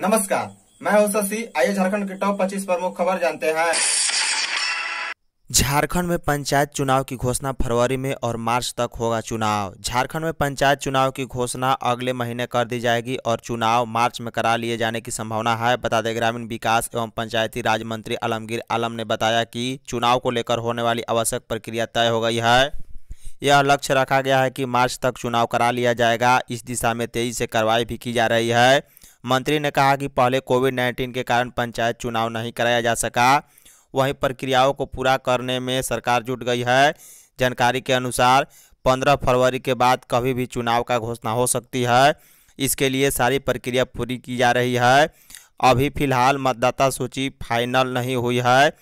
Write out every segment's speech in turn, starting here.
नमस्कार मैं हूं शशि आइए झारखंड के टॉप 25 प्रमुख खबर जानते हैं झारखंड में पंचायत चुनाव की घोषणा फरवरी में और मार्च तक होगा चुनाव झारखंड में पंचायत चुनाव की घोषणा अगले महीने कर दी जाएगी और चुनाव मार्च में करा लिए जाने की संभावना है बता दें ग्रामीण विकास एवं पंचायती राज मंत्री आलमगीर आलम ने बताया कि चुनाव को लेकर होने वाली आवश्यक प्रक्रिया तय हो गई है यह लक्ष्य रखा गया है कि मार्च तक चुनाव करा लिया जाएगा इस दिशा में तेजी से कार्रवाई भी की जा रही है मंत्री ने कहा कि पहले कोविड नाइन्टीन के कारण पंचायत चुनाव नहीं कराया जा सका वहीं प्रक्रियाओं को पूरा करने में सरकार जुट गई है जानकारी के अनुसार पंद्रह फरवरी के बाद कभी भी चुनाव का घोषणा हो सकती है इसके लिए सारी प्रक्रिया पूरी की जा रही है अभी फिलहाल मतदाता सूची फाइनल नहीं हुई है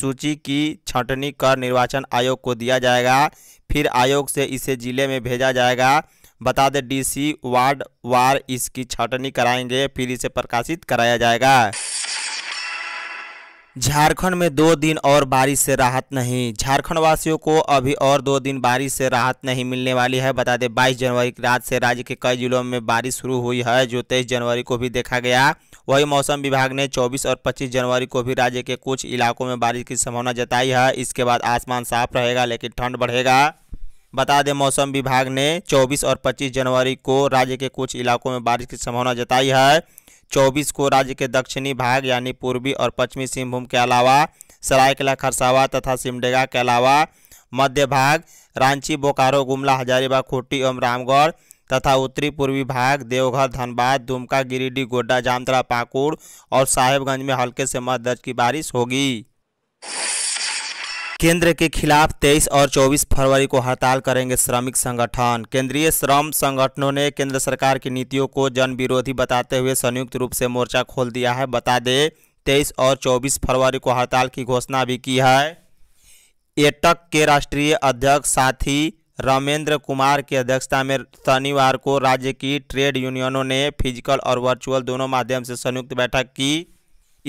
सूची की छंटनी कर निर्वाचन आयोग को दिया जाएगा फिर आयोग से इसे जिले में भेजा जाएगा बता दें डीसी वार्ड वार इसकी छाटनी कराएंगे फिर इसे प्रकाशित कराया जाएगा झारखंड में दो दिन और बारिश से राहत नहीं झारखंड वासियों को अभी और दो दिन बारिश से राहत नहीं मिलने वाली है बता दें बाईस जनवरी की रात से राज्य के कई जिलों में बारिश शुरू हुई है जो तेईस जनवरी को भी देखा गया वही मौसम विभाग ने 24 और 25 जनवरी को भी राज्य के कुछ इलाकों में बारिश की संभावना जताई है इसके बाद आसमान साफ रहेगा लेकिन ठंड बढ़ेगा बता दें मौसम विभाग ने 24 और 25 जनवरी को राज्य के कुछ इलाकों में बारिश की संभावना जताई है चौबीस को राज्य के दक्षिणी भाग यानी पूर्वी और पश्चिमी सिंहभूम के अलावा सरायकला खरसावा तथा सिमडेगा के अलावा मध्य भाग रांची बोकारो गुमला हजारीबाग खूटी एवं रामगढ़ तथा उत्तरी पूर्वी भाग देवघर धनबाद दुमका गिरिडीह गोड्डा जामतरा पाकुड़ और साहेबगंज में हल्के से मध्य दर्ज की बारिश होगी केंद्र के खिलाफ 23 और 24 फरवरी को हड़ताल करेंगे श्रमिक संगठन केंद्रीय श्रम संगठनों ने केंद्र सरकार की नीतियों को जन विरोधी बताते हुए संयुक्त रूप से मोर्चा खोल दिया है बता दें 23 और 24 फरवरी को हड़ताल की घोषणा भी की है एटक के राष्ट्रीय अध्यक्ष साथी रामेंद्र कुमार की अध्यक्षता में शनिवार को राज्य की ट्रेड यूनियनों ने फिजिकल और वर्चुअल दोनों माध्यम से संयुक्त बैठक की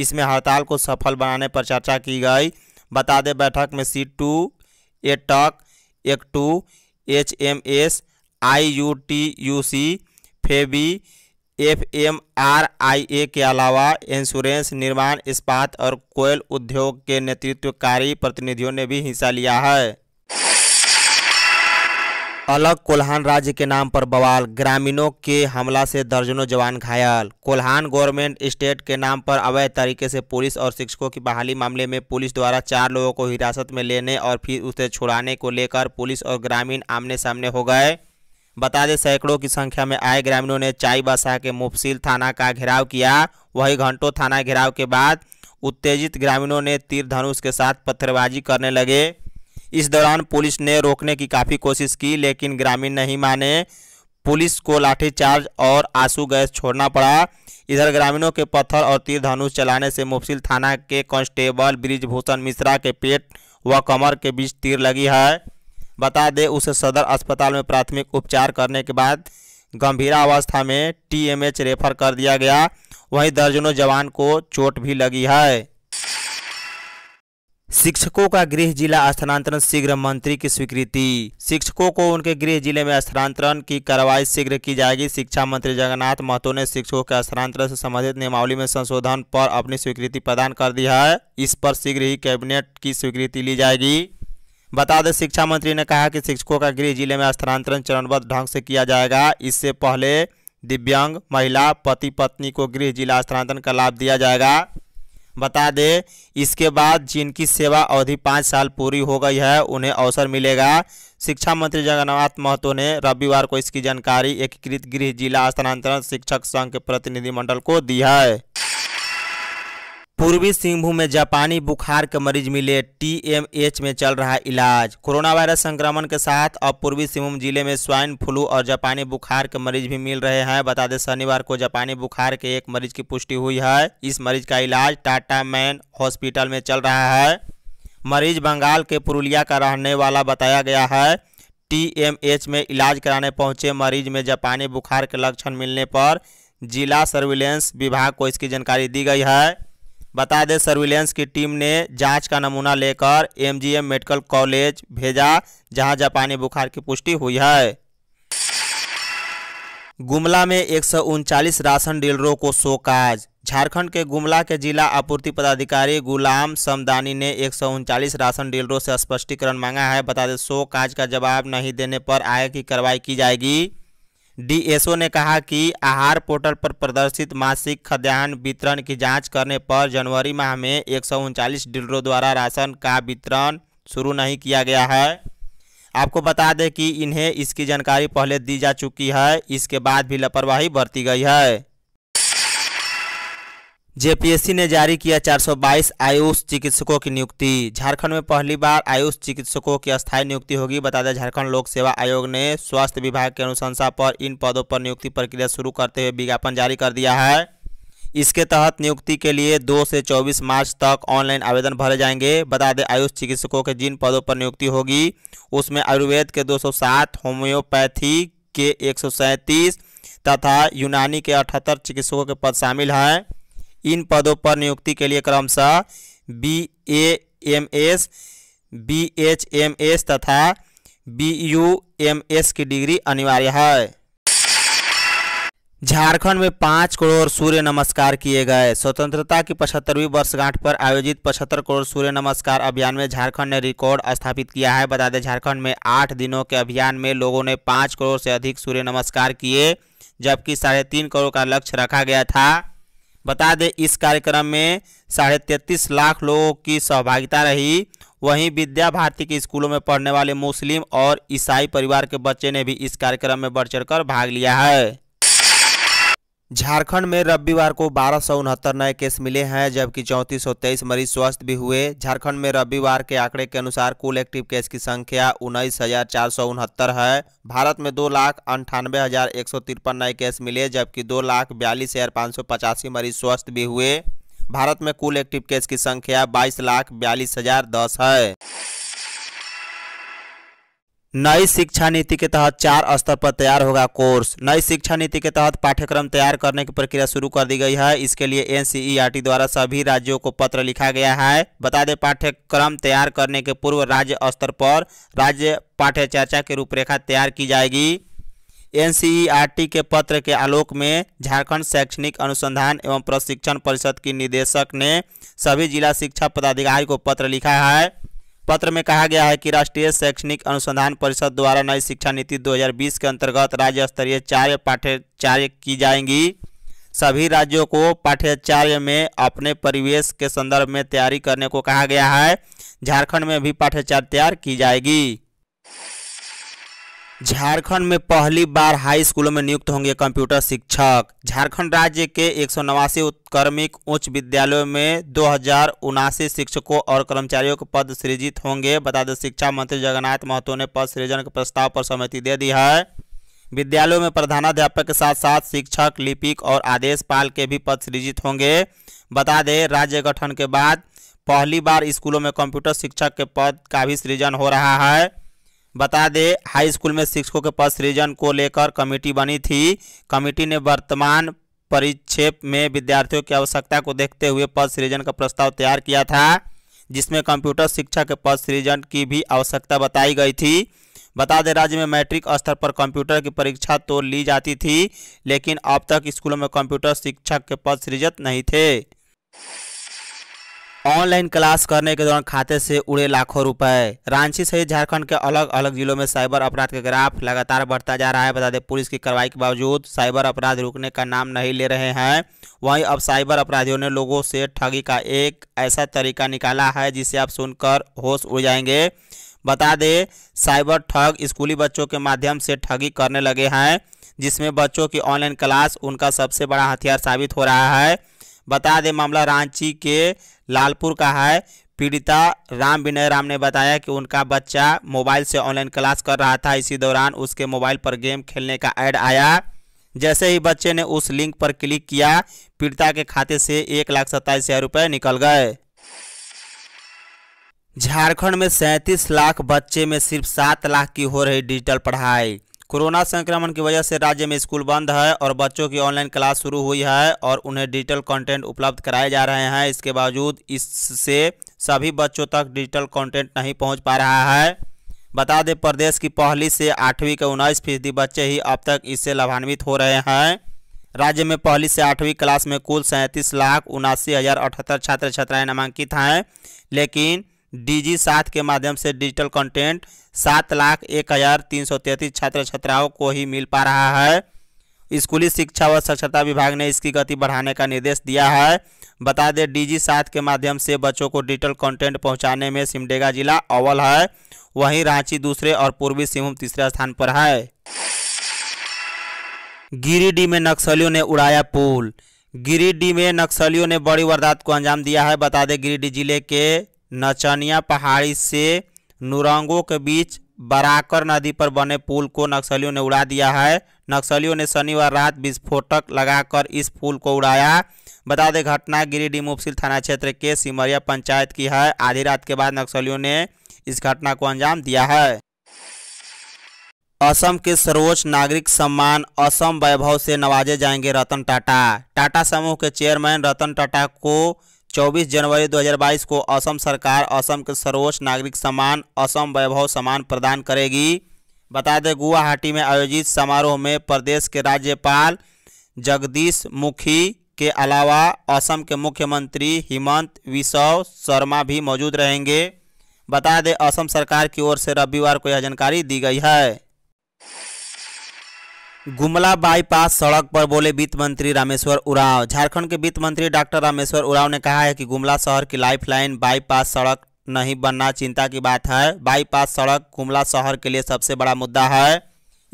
इसमें हड़ताल को सफल बनाने पर चर्चा की गई बता दें बैठक में सी टू ए टक एक टू एच एम एस आई यू टी यू सी फेबी एफ एम आर आई ए के अलावा इंश्योरेंस निर्माण इस्पात और कोयल उद्योग के नेतृत्वकारी प्रतिनिधियों ने भी हिस्सा लिया है अलग कोल्हान राज्य के नाम पर बवाल ग्रामीणों के हमला से दर्जनों जवान घायल कोल्हान गवर्नमेंट स्टेट के नाम पर अवैध तरीके से पुलिस और शिक्षकों की बहाली मामले में पुलिस द्वारा चार लोगों को हिरासत में लेने और फिर उसे छुड़ाने को लेकर पुलिस और ग्रामीण आमने सामने हो गए बता दें सैकड़ों की संख्या में आए ग्रामीणों ने चाई बासा के मुफसिल थाना का घेराव किया वही घंटों थाना घेराव के बाद उत्तेजित ग्रामीणों ने तीर धनुष के साथ पत्थरबाजी करने लगे इस दौरान पुलिस ने रोकने की काफ़ी कोशिश की लेकिन ग्रामीण नहीं माने पुलिस को लाठीचार्ज और आंसू गैस छोड़ना पड़ा इधर ग्रामीणों के पत्थर और तीर धनुष चलाने से मुफसिल थाना के कांस्टेबल ब्रिजभूषण मिश्रा के पेट व कमर के बीच तीर लगी है बता दें उसे सदर अस्पताल में प्राथमिक उपचार करने के बाद गंभीरा अवस्था में टीएमएच रेफर कर दिया गया वहीं दर्जनों जवान को चोट भी लगी है शिक्षकों का गृह जिला स्थानांतरण शीघ्र मंत्री की स्वीकृति शिक्षकों को उनके गृह जिले में स्थानांतरण की कार्रवाई शीघ्र की जाएगी शिक्षा मंत्री जगन्नाथ महतो ने शिक्षकों के स्थानांतरण से संबंधित नियमावली में संशोधन पर अपनी स्वीकृति प्रदान कर दी है इस पर शीघ्र ही कैबिनेट की स्वीकृति ली जाएगी बता दें शिक्षा मंत्री ने कहा कि शिक्षकों का गृह जिले में स्थानांतरण चरणबद्ध ढंग से किया जाएगा इससे पहले दिव्यांग महिला पति पत्नी को गृह जिला स्थानांतरण का लाभ दिया जाएगा बता दें इसके बाद जिनकी सेवा अवधि पाँच साल पूरी हो गई है उन्हें अवसर मिलेगा शिक्षा मंत्री जगन्नाथ महतो ने रविवार को इसकी जानकारी एकीकृत गृह जिला स्थानांतरण शिक्षक संघ के प्रतिनिधिमंडल को दी है पूर्वी सिंहभूम में जापानी बुखार के मरीज मिले टीएमएच में चल रहा इलाज कोरोना वायरस संक्रमण के साथ अब पूर्वी सिंहभूम जिले में स्वाइन फ्लू और जापानी बुखार के मरीज भी मिल रहे हैं बता दें शनिवार को जापानी बुखार के एक मरीज की पुष्टि हुई है इस मरीज का इलाज टाटा मैन हॉस्पिटल में चल रहा है मरीज बंगाल के पुरुलिया का रहने वाला बताया गया है टी में इलाज कराने पहुंचे मरीज में जापानी बुखार के लक्षण मिलने पर जिला सर्विलेंस विभाग को इसकी जानकारी दी गई है बता दें सर्विलेंस की टीम ने जांच का नमूना लेकर एमजीएम मेडिकल कॉलेज भेजा जहां जापानी बुखार की पुष्टि हुई है गुमला में एक राशन डीलरों को काज झारखंड के गुमला के जिला आपूर्ति पदाधिकारी गुलाम समदानी ने एक राशन डीलरों से स्पष्टीकरण मांगा है बता दें काज का जवाब नहीं देने पर आय की कार्रवाई की जाएगी डीएसओ ने कहा कि आहार पोर्टल पर प्रदर्शित मासिक खाद्यान्न वितरण की जांच करने पर जनवरी माह में एक डीलरों द्वारा राशन का वितरण शुरू नहीं किया गया है आपको बता दें कि इन्हें इसकी जानकारी पहले दी जा चुकी है इसके बाद भी लापरवाही बरती गई है जेपीएससी ने जारी किया 422 आयुष चिकित्सकों की नियुक्ति झारखंड में पहली बार आयुष चिकित्सकों की स्थायी नियुक्ति होगी बता दें झारखंड लोक सेवा आयोग ने स्वास्थ्य विभाग के अनुशंसा पर इन पदों पर नियुक्ति प्रक्रिया शुरू करते हुए विज्ञापन जारी कर दिया है इसके तहत नियुक्ति के लिए 2 से 24 मार्च तक ऑनलाइन आवेदन भरे जाएंगे बता दें आयुष चिकित्सकों के जिन पदों पर नियुक्ति होगी उसमें आयुर्वेद के 207 होम्योपैथी के एक तथा यूनानी के अठहत्तर चिकित्सकों के पद शामिल हैं इन पदों पर नियुक्ति के लिए क्रमशः B A M S B H M S तथा बी यू एम एस की डिग्री अनिवार्य है झारखंड में पाँच करोड़ सूर्य नमस्कार किए गए स्वतंत्रता की पचहत्तरवीं वर्षगांठ पर आयोजित पचहत्तर करोड़ सूर्य नमस्कार अभियान में झारखंड ने रिकॉर्ड स्थापित किया है बता दें झारखंड में आठ दिनों के अभियान में लोगों ने पाँच करोड़ से अधिक सूर्य नमस्कार किए जबकि साढ़े तीन करोड़ का लक्ष्य रखा गया था बता दें इस कार्यक्रम में साढ़े तैतीस लाख लोगों की सहभागिता रही वहीं विद्या भारती के स्कूलों में पढ़ने वाले मुस्लिम और ईसाई परिवार के बच्चे ने भी इस कार्यक्रम में बढ़ चढ़ भाग लिया है झारखंड में रविवार को बारह सौ नए केस मिले हैं जबकि चौंतीस मरीज स्वस्थ भी हुए झारखंड में रविवार के आंकड़े के अनुसार कुल एक्टिव केस की संख्या उन्नीस है भारत में दो लाख अंठानवे हजार एक सौ तिरपन नए केस मिले जबकि दो लाख बयालीस हजार पाँच सौ पचासी मरीज स्वस्थ भी हुए भारत में कुल एक्टिव केस की संख्या बाईस लाख बयालीस हजार दस है नई शिक्षा नीति के तहत चार स्तर पर तैयार होगा कोर्स नई शिक्षा नीति के तहत पाठ्यक्रम तैयार करने की प्रक्रिया शुरू कर दी गई है इसके लिए एनसीईआरटी द्वारा सभी राज्यों को पत्र लिखा गया है बता दें पाठ्यक्रम तैयार करने के पूर्व राज्य स्तर पर राज्य पाठ्य चर्चा की रूपरेखा तैयार की जाएगी एन के पत्र के आलोक में झारखंड शैक्षणिक अनुसंधान एवं प्रशिक्षण परिषद की निदेशक ने सभी जिला शिक्षा पदाधिकारी को पत्र लिखा है पत्र में कहा गया है कि राष्ट्रीय शैक्षणिक अनुसंधान परिषद द्वारा नई शिक्षा नीति 2020 के अंतर्गत राज्य स्तरीय चार्य पाठ्यचार्य की जाएंगी सभी राज्यों को पाठ्यचार्य में अपने परिवेश के संदर्भ में तैयारी करने को कहा गया है झारखंड में भी पाठ्यचार्य तैयार की जाएगी झारखंड में पहली बार हाई स्कूलों में नियुक्त होंगे कंप्यूटर शिक्षक झारखंड राज्य के एक उत्क्रमिक उच्च विद्यालयों में दो शिक्षकों और कर्मचारियों के पद सृजित होंगे बता दें शिक्षा मंत्री जगन्नाथ महतो ने पद सृजन के प्रस्ताव पर सहमति दे दी है विद्यालयों में प्रधानाध्यापक के साथ साथ शिक्षक लिपिक और आदेशपाल के भी पद सृजित होंगे बता दें राज्य गठन के बाद पहली बार स्कूलों में कंप्यूटर शिक्षक के पद का भी सृजन हो रहा है बता दे हाई स्कूल में शिक्षकों के पद सृजन को लेकर कमेटी बनी थी कमेटी ने वर्तमान परिक्षेप में विद्यार्थियों की आवश्यकता को देखते हुए पद सृजन का प्रस्ताव तैयार किया था जिसमें कंप्यूटर शिक्षा के पद सृजन की भी आवश्यकता बताई गई थी बता दें राज्य में मैट्रिक स्तर पर कंप्यूटर की परीक्षा तो ली जाती थी लेकिन अब तक स्कूलों में कंप्यूटर शिक्षक के पद सृजित नहीं थे ऑनलाइन क्लास करने के दौरान खाते से उड़े लाखों रुपए रांची सहित झारखंड के अलग अलग जिलों में साइबर अपराध का ग्राफ लगातार बढ़ता जा रहा है बता दें पुलिस की कार्रवाई के बावजूद साइबर अपराध रुकने का नाम नहीं ले रहे हैं वहीं अब साइबर अपराधियों ने लोगों से ठगी का एक ऐसा तरीका निकाला है जिसे आप सुनकर होश उड़ जाएंगे बता दें साइबर ठग स्कूली बच्चों के माध्यम से ठगी करने लगे हैं जिसमें बच्चों की ऑनलाइन क्लास उनका सबसे बड़ा हथियार साबित हो रहा है बता दें मामला रांची के लालपुर का है पीड़िता राम विनय राम ने बताया कि उनका बच्चा मोबाइल से ऑनलाइन क्लास कर रहा था इसी दौरान उसके मोबाइल पर गेम खेलने का ऐड आया जैसे ही बच्चे ने उस लिंक पर क्लिक किया पीड़िता के खाते से एक लाख सत्ताईस हज़ार रुपये निकल गए झारखंड में सैंतीस लाख बच्चे में सिर्फ सात लाख की हो रही डिजिटल पढ़ाई कोरोना संक्रमण की वजह से राज्य में स्कूल बंद है और बच्चों की ऑनलाइन क्लास शुरू हुई है और उन्हें डिजिटल कंटेंट उपलब्ध कराए जा रहे हैं इसके बावजूद इससे सभी बच्चों तक डिजिटल कंटेंट नहीं पहुंच पा रहा है बता दें प्रदेश की पहली से आठवीं के उन्नीस फीसदी बच्चे ही अब तक इससे लाभान्वित हो रहे हैं राज्य में पहली से आठवीं क्लास में कुल सैंतीस लाख उनासी हज़ार अठहत्तर छात्र छात्राएँ नामांकित हैं लेकिन डीजी सात के माध्यम से डिजिटल कंटेंट सात लाख एक हज़ार तीन सौ तैंतीस छात्र छात्राओं को ही मिल पा रहा है स्कूली शिक्षा व साक्षरता विभाग ने इसकी गति बढ़ाने का निर्देश दिया है बता दें डीजी सात के माध्यम से बच्चों को डिजिटल कंटेंट पहुंचाने में सिमडेगा जिला अव्वल है वहीं रांची दूसरे और पूर्वी सिंहभूम तीसरे स्थान पर है गिरिडीह में नक्सलियों ने उड़ाया पुल गिरिडीह में नक्सलियों ने बड़ी वारदात को अंजाम दिया है बता दें गिरिडीह जिले के नचनिया पहाड़ी से नुरंगों के बीच बराकर नदी पर बने पुल को नक्सलियों ने उड़ा दिया है नक्सलियों ने शनिवार रात विस्फोटक लगाकर इस पुल को उड़ाया बता दें घटना गिरिडीह मुफसिल थाना क्षेत्र के सिमरिया पंचायत की है आधी रात के बाद नक्सलियों ने इस घटना को अंजाम दिया है असम के सर्वोच्च नागरिक सम्मान असम वैभव से नवाजे जाएंगे रतन टाटा टाटा समूह के चेयरमैन रतन टाटा को 24 जनवरी 2022 को असम सरकार असम के सर्वोच्च नागरिक सम्मान असम वैभव सम्मान प्रदान करेगी बता दें गुवाहाटी में आयोजित समारोह में प्रदेश के राज्यपाल जगदीश मुखी के अलावा असम के मुख्यमंत्री हेमंत विश्व शर्मा भी मौजूद रहेंगे बता दें असम सरकार की ओर से रविवार को यह जानकारी दी गई है गुमला बाईपास सड़क पर बोले वित्त मंत्री रामेश्वर उराव झारखंड के वित्त मंत्री डॉक्टर रामेश्वर उराव ने कहा है कि गुमला शहर की लाइफलाइन बाईपास सड़क नहीं बनना चिंता की बात है बाईपास सड़क गुमला शहर के लिए सबसे बड़ा मुद्दा है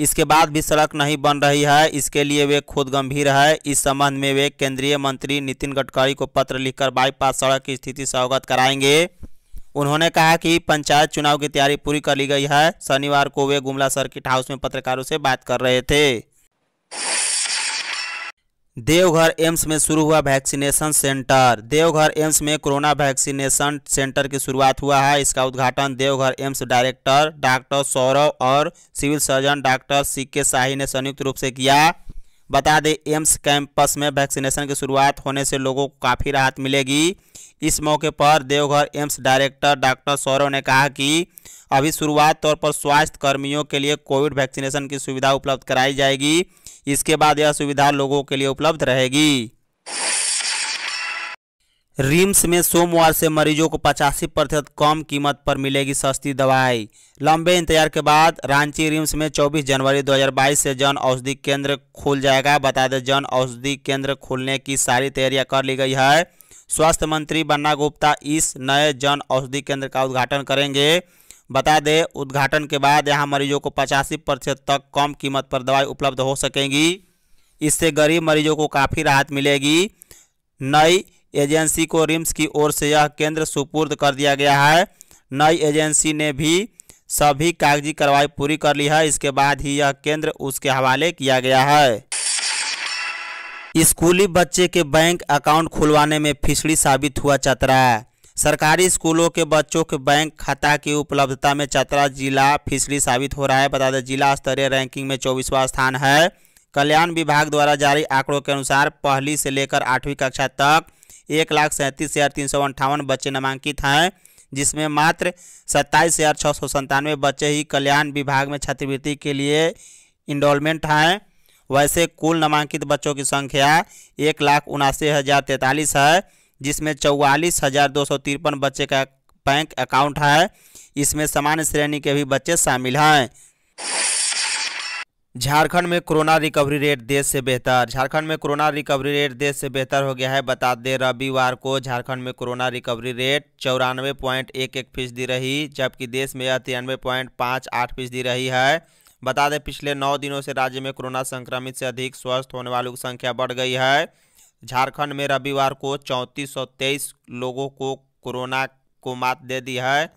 इसके बाद भी सड़क नहीं बन रही है इसके लिए वे खुद गंभीर है इस संबंध में वे केंद्रीय मंत्री नितिन गडकरी को पत्र लिखकर बाईपास सड़क की स्थिति से अवगत कराएंगे उन्होंने कहा कि पंचायत चुनाव की तैयारी पूरी कर ली गई है शनिवार को वे गुमला सर्किट हाउस में पत्रकारों से बात कर रहे थे देवघर एम्स में शुरू हुआ वैक्सीनेशन सेंटर देवघर एम्स में कोरोना वैक्सीनेशन सेंटर की शुरुआत हुआ है इसका उद्घाटन Deoghar AIIMS director doctor Saurav और सिविल सर्जन डॉक्टर सी के शाही ने संयुक्त रूप से किया बता दें एम्स कैंपस में वैक्सीनेशन की शुरुआत होने से लोगों को काफ़ी राहत मिलेगी इस मौके पर Deoghar AIIMS director doctor Saurav ने कहा कि अभी शुरुआत तौर पर स्वास्थ्य कर्मियों के लिए कोविड वैक्सीनेशन की सुविधा उपलब्ध कराई जाएगी इसके बाद यह सुविधा लोगों के लिए उपलब्ध रहेगी रिम्स में सोमवार से मरीजों को पचासी प्रतिशत कम कीमत पर मिलेगी सस्ती दवाई लंबे इंतजार के बाद रांची रिम्स में 24 जनवरी 2022 से जन औषधि केंद्र खुल जाएगा बता दें जन औषधि केंद्र खुलने की सारी तैयारियां कर ली गई है स्वास्थ्य मंत्री बन्ना गुप्ता इस नए जन औषधि केंद्र का उद्घाटन करेंगे बता दें उद्घाटन के बाद यहां मरीजों को पचासी प्रतिशत तक कम कीमत पर दवाई उपलब्ध हो सकेंगी इससे गरीब मरीजों को काफ़ी राहत मिलेगी नई एजेंसी को रिम्स की ओर से यह केंद्र सुपुर्द कर दिया गया है नई एजेंसी ने भी सभी कागजी कार्रवाई पूरी कर ली है इसके बाद ही यह केंद्र उसके हवाले किया गया है स्कूली बच्चे के बैंक अकाउंट खुलवाने में फिसड़ी साबित हुआ चतरा सरकारी स्कूलों के बच्चों के बैंक खाता की उपलब्धता में चतरा जिला फिसली साबित हो रहा है बता दें जिला स्तरीय रैंकिंग में चौबीसवा स्थान है कल्याण विभाग द्वारा जारी आंकड़ों के अनुसार पहली से लेकर आठवीं कक्षा तक एक लाख सैंतीस हज़ार तीन सौ अंठावन बच्चे नामांकित हैं जिसमें मात्र सत्ताईस हज़ार छः सौ संतानवे बच्चे ही कल्याण विभाग में छात्रवृत्ति के लिए इंडोलमेंट हैं वैसे कुल नामांकित बच्चों की संख्या एक लाख उनासी हज़ार तैंतालीस है जिसमें चौवालीस हज़ार दो सौ तिरपन बच्चे का बैंक अकाउंट है इसमें सामान्य श्रेणी के भी बच्चे शामिल हैं झारखंड में कोरोना रिकवरी रेट देश से बेहतर झारखंड में कोरोना रिकवरी रेट देश से बेहतर हो गया है बता दें रविवार को झारखंड में कोरोना रिकवरी रेट चौरानवे पॉइंट एक एक फीसदी रही जबकि देश में यह तिरानवे पॉइंट पाँच आठ फीसदी रही है बता दें पिछले नौ दिनों से राज्य में कोरोना संक्रमित से अधिक स्वस्थ होने वालों की संख्या बढ़ गई है झारखंड में रविवार को चौंतीस लोगों को कोरोना को मात दे दी है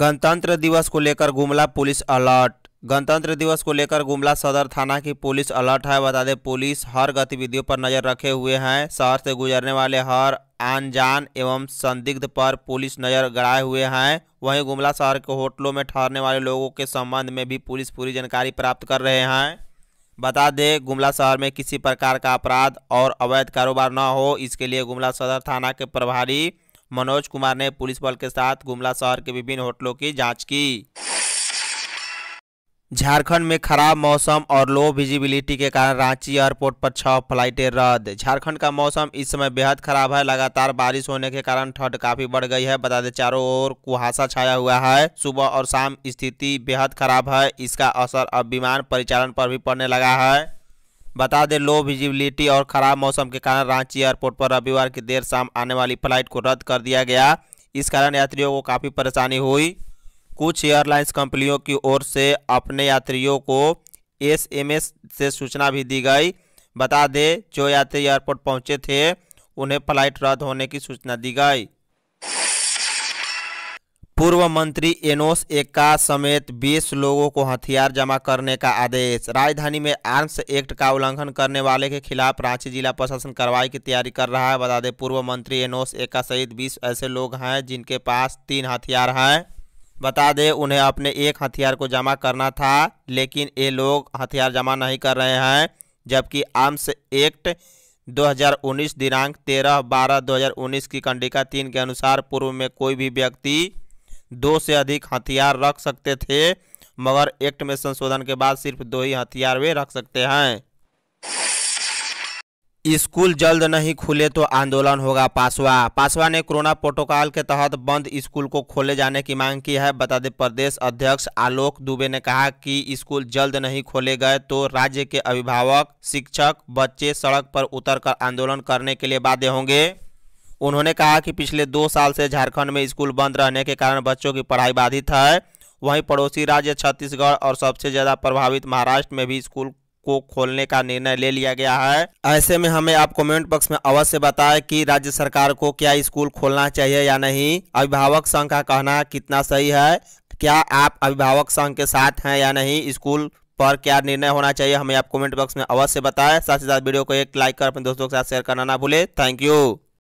गणतंत्र दिवस को लेकर गुमला पुलिस अलर्ट गणतंत्र दिवस को लेकर गुमला सदर थाना की पुलिस अलर्ट है बता दें पुलिस हर गतिविधियों पर नज़र रखे हुए हैं शहर से गुजरने वाले हर अनजान एवं संदिग्ध पर पुलिस नज़र गड़ाए हुए हैं वहीं गुमला शहर के होटलों में ठहरने वाले लोगों के संबंध में भी पुलिस पूरी जानकारी प्राप्त कर रहे हैं बता दें गुमला शहर में किसी प्रकार का अपराध और अवैध कारोबार न हो इसके लिए गुमला सदर थाना के प्रभारी मनोज कुमार ने पुलिस बल के साथ गुमला शहर के विभिन्न होटलों की जाँच की झारखंड में खराब मौसम और लो विजिबिलिटी के कारण रांची एयरपोर्ट पर छह फ्लाइटें रद्द झारखंड का मौसम इस समय बेहद खराब है लगातार बारिश होने के कारण ठंड काफी बढ़ गई है बता दें चारों ओर कुहासा छाया हुआ है सुबह और शाम स्थिति बेहद खराब है इसका असर अब विमान परिचालन पर भी पड़ने लगा है बता दें लो विजिबिलिटी और खराब मौसम के कारण रांची एयरपोर्ट पर रविवार की देर शाम आने वाली फ्लाइट को रद्द कर दिया गया इस कारण यात्रियों को काफ़ी परेशानी हुई कुछ एयरलाइंस कंपनियों की ओर से अपने यात्रियों को एसएमएस से सूचना भी दी गई बता दें जो यात्री एयरपोर्ट पहुंचे थे उन्हें फ्लाइट रद्द होने की सूचना दी गई पूर्व मंत्री एनोस एक्का समेत 20 लोगों को हथियार जमा करने का आदेश राजधानी में आर्म्स एक्ट का उल्लंघन करने वाले के खिलाफ रांची जिला प्रशासन कार्रवाई की तैयारी कर रहा है बता दें पूर्व मंत्री एनोस एक्का सहित 20 ऐसे लोग हैं जिनके पास तीन हथियार हैं बता दें उन्हें अपने एक हथियार को जमा करना था लेकिन ये लोग हथियार जमा नहीं कर रहे हैं जबकि आर्म्स एक्ट 2019 दिनांक 13 बारह 2019 की कंडिका तीन के अनुसार पूर्व में कोई भी व्यक्ति दो से अधिक हथियार रख सकते थे मगर एक्ट में संशोधन के बाद सिर्फ दो ही हथियार वे रख सकते हैं स्कूल जल्द नहीं खुले तो आंदोलन होगा पासवा पासवा ने कोरोना प्रोटोकॉल के तहत बंद स्कूल को खोले जाने की मांग की है बता दें प्रदेश अध्यक्ष आलोक दुबे ने कहा कि स्कूल जल्द नहीं खोले गए तो राज्य के अभिभावक शिक्षक बच्चे सड़क पर उतरकर आंदोलन करने के लिए बाध्य होंगे उन्होंने कहा कि पिछले दो साल से झारखंड में स्कूल बंद रहने के कारण बच्चों की पढ़ाई बाधित है वहीं पड़ोसी राज्य छत्तीसगढ़ और सबसे ज़्यादा प्रभावित महाराष्ट्र में भी स्कूल को खोलने का निर्णय ले लिया गया है ऐसे में हमें आप कमेंट बॉक्स में अवश्य बताएं कि राज्य सरकार को क्या स्कूल खोलना चाहिए या नहीं अभिभावक संघ का कहना कितना सही है क्या आप अभिभावक संघ के साथ हैं या नहीं स्कूल पर क्या निर्णय होना चाहिए हमें आप कमेंट बॉक्स में अवश्य बताएं साथ ही साथ वीडियो को एक लाइक कर अपने दोस्तों के साथ शेयर करना ना भूले थैंक यू